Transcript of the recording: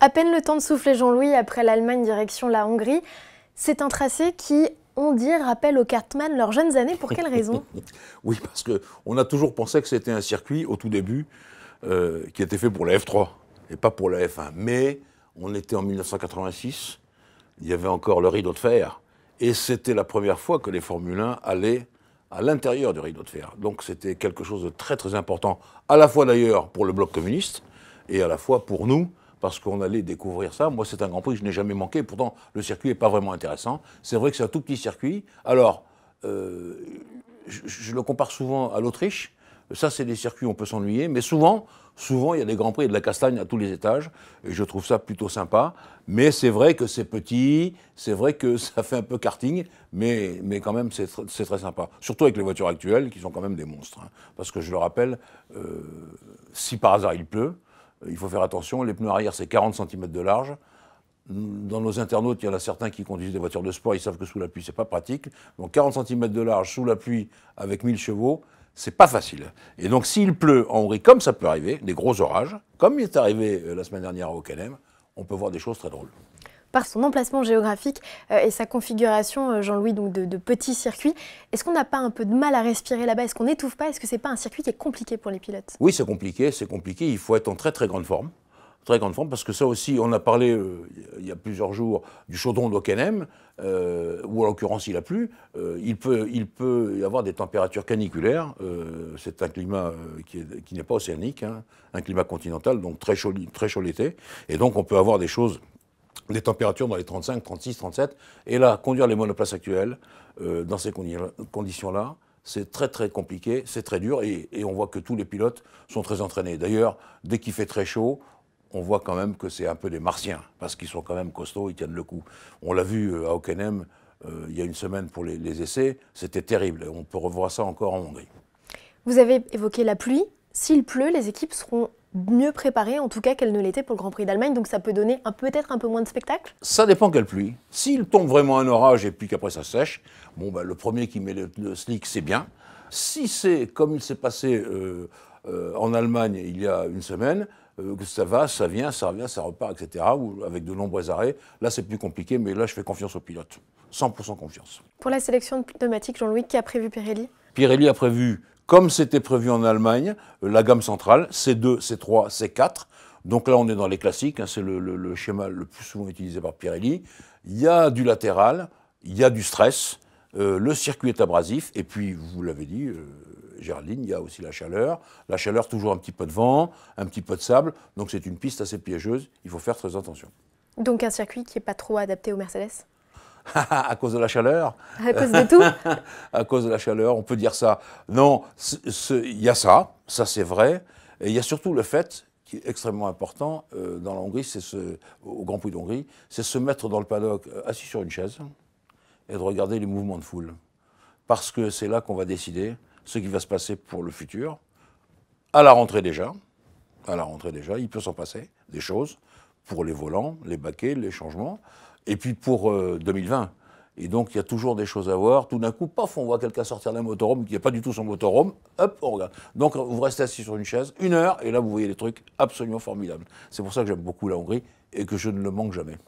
À peine le temps de souffler Jean-Louis après l'Allemagne direction la Hongrie, c'est un tracé qui, on dit, rappelle aux Cartman leurs jeunes années. Pour quelle raison Oui, parce qu'on a toujours pensé que c'était un circuit, au tout début, euh, qui était fait pour la F3 et pas pour la F1. Mais on était en 1986, il y avait encore le rideau de fer, et c'était la première fois que les Formule 1 allaient à l'intérieur du rideau de fer. Donc c'était quelque chose de très très important, à la fois d'ailleurs pour le bloc communiste, et à la fois pour nous, parce qu'on allait découvrir ça. Moi, c'est un Grand Prix que je n'ai jamais manqué. Pourtant, le circuit n'est pas vraiment intéressant. C'est vrai que c'est un tout petit circuit. Alors, euh, je, le compare souvent à l'Autriche. Ça, c'est des circuits où on peut s'ennuyer, mais souvent, souvent, il y a des grands prix et de la castagne à tous les étages, et je trouve ça plutôt sympa. Mais c'est vrai que c'est petit, c'est vrai que ça fait un peu karting, mais, quand même, c'est très sympa. Surtout avec les voitures actuelles, qui sont quand même des monstres. Hein. Parce que je le rappelle, euh, si par hasard il pleut, euh, il faut faire attention. Les pneus arrière, c'est 40 cm de large. Dans nos internautes, il y en a certains qui conduisent des voitures de sport, ils savent que sous la pluie, c'est pas pratique. Donc 40 cm de large sous la pluie avec 1000 chevaux, c'est pas facile. Et donc s'il pleut en Hongrie, comme ça peut arriver, des gros orages, comme il est arrivé euh, la semaine dernière à Hockenheim, on peut voir des choses très drôles par son emplacement géographique euh, et sa configuration, euh, Jean-Louis, donc de, petits circuits. Est-ce qu'on n'a pas un peu de mal à respirer là-bas Est-ce qu'on n'étouffe pas Est-ce que c'est pas un circuit qui est compliqué pour les pilotes Oui, c'est compliqué, c'est compliqué. Il faut être en très très grande forme très grande forme, parce que ça aussi, on a parlé euh, il y a plusieurs jours du chaudron de euh, où en l'occurrence il a plu, il, peut, il peut y avoir des températures caniculaires, c'est un climat qui, n'est pas océanique, hein, un climat continental, donc très chaud, très chaud l'été, et donc on peut avoir des choses les températures dans les 35, 36, 37. Et là, conduire les monoplaces actuelles euh, dans ces conditions-là, c'est très très compliqué, c'est très dur et, on voit que tous les pilotes sont très entraînés. D'ailleurs, dès qu'il fait très chaud, on voit quand même que c'est un peu des martiens parce qu'ils sont quand même costauds, ils tiennent le coup. On l'a vu euh, à Hockenheim euh, il y a une semaine pour les, les essais, c'était terrible. On peut revoir ça encore en Hongrie. Vous avez évoqué la pluie, s'il pleut, les équipes seront mieux préparées, en tout cas qu'elles ne l'étaient pour le Grand Prix d'Allemagne, donc ça peut donner peut-être un peu moins de spectacle Ça dépend quelle pluie. S'il tombe vraiment un orage et puis qu'après ça sèche, bon, bah, le premier qui met le, slick, c'est bien. Si c'est comme il s'est passé euh, euh, en Allemagne il y a une semaine, euh, que ça va, ça vient, ça revient, ça repart, etc., ou avec de nombreux arrêts, là c'est plus compliqué, mais là je fais confiance aux pilotes. 100% confiance. Pour la sélection de pneumatique, Jean-Louis, qui a prévu Pirelli Pirelli a prévu comme c'était prévu en Allemagne, la gamme centrale, C2, C3, C4. Donc là, on est dans les classiques, hein, c'est le, schéma le plus souvent utilisé par Pirelli. Il y a du latéral, il y a du stress, euh, le circuit est abrasif, et puis, vous l'avez dit, euh, Géraldine, il y a aussi la chaleur. La chaleur, toujours un petit peu de vent, un petit peu de sable, donc c'est une piste assez piégeuse, il faut faire très attention. Donc un circuit qui n'est pas trop adapté aux Mercedes à cause de la chaleur. À cause de tout À cause de la chaleur, on peut dire ça. Non, il y a ça, ça c'est vrai. Et il y a surtout le fait, qui est extrêmement important euh, dans la Hongrie, c'est ce, au Grand Prix d'Hongrie, c'est se mettre dans le paddock euh, assis sur une chaise et de regarder les mouvements de foule. Parce que c'est là qu'on va décider ce qui va se passer pour le futur, à la rentrée déjà. À la rentrée déjà, il peut s'en passer des choses pour les volants, les baquets, les changements. Et puis pour 2020. Euh, et donc, il y a toujours des choses à voir. Tout d'un coup, paf, on voit quelqu'un sortir d'un motorhome qui n'a pas du tout son motorhome. Hop, on regarde. Donc, vous restez assis sur une chaise une heure, et là, vous voyez des trucs absolument formidables. C'est pour ça que j'aime beaucoup la Hongrie et que je ne le manque jamais.